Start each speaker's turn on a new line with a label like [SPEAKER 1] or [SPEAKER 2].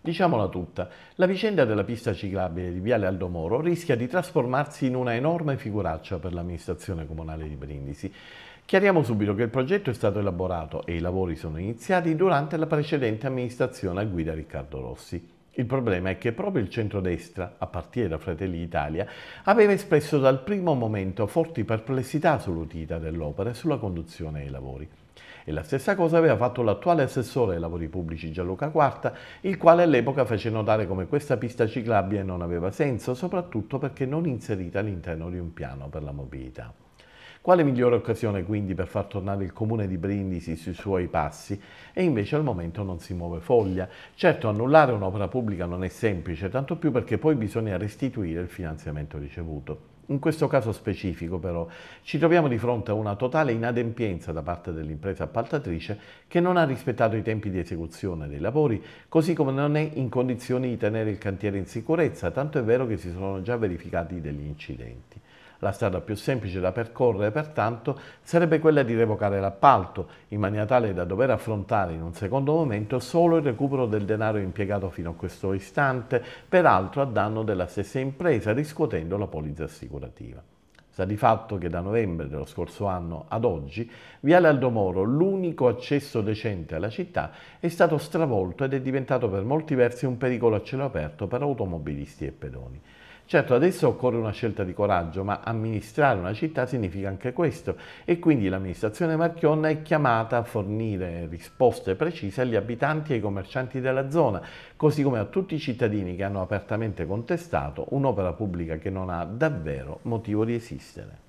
[SPEAKER 1] Diciamola tutta, la vicenda della pista ciclabile di Viale Aldomoro rischia di trasformarsi in una enorme figuraccia per l'amministrazione comunale di Brindisi. Chiariamo subito che il progetto è stato elaborato e i lavori sono iniziati durante la precedente amministrazione a guida Riccardo Rossi. Il problema è che proprio il centrodestra, a partire da Fratelli d'Italia, aveva espresso dal primo momento forti perplessità sull'utilità dell'opera e sulla conduzione dei lavori. E la stessa cosa aveva fatto l'attuale assessore ai lavori pubblici Gianluca Quarta, il quale all'epoca fece notare come questa pista ciclabile non aveva senso, soprattutto perché non inserita all'interno di un piano per la mobilità. Quale migliore occasione quindi per far tornare il comune di Brindisi sui suoi passi? E invece al momento non si muove foglia. Certo annullare un'opera pubblica non è semplice, tanto più perché poi bisogna restituire il finanziamento ricevuto. In questo caso specifico però ci troviamo di fronte a una totale inadempienza da parte dell'impresa appaltatrice che non ha rispettato i tempi di esecuzione dei lavori, così come non è in condizioni di tenere il cantiere in sicurezza, tanto è vero che si sono già verificati degli incidenti. La strada più semplice da percorrere, pertanto, sarebbe quella di revocare l'appalto, in maniera tale da dover affrontare in un secondo momento solo il recupero del denaro impiegato fino a questo istante, peraltro a danno della stessa impresa, riscuotendo la polizza assicurativa. Sta di fatto che da novembre dello scorso anno ad oggi, Viale Aldomoro, l'unico accesso decente alla città, è stato stravolto ed è diventato per molti versi un pericolo a cielo aperto per automobilisti e pedoni. Certo, adesso occorre una scelta di coraggio, ma amministrare una città significa anche questo e quindi l'amministrazione Marchionna è chiamata a fornire risposte precise agli abitanti e ai commercianti della zona, così come a tutti i cittadini che hanno apertamente contestato un'opera pubblica che non ha davvero motivo di esistere.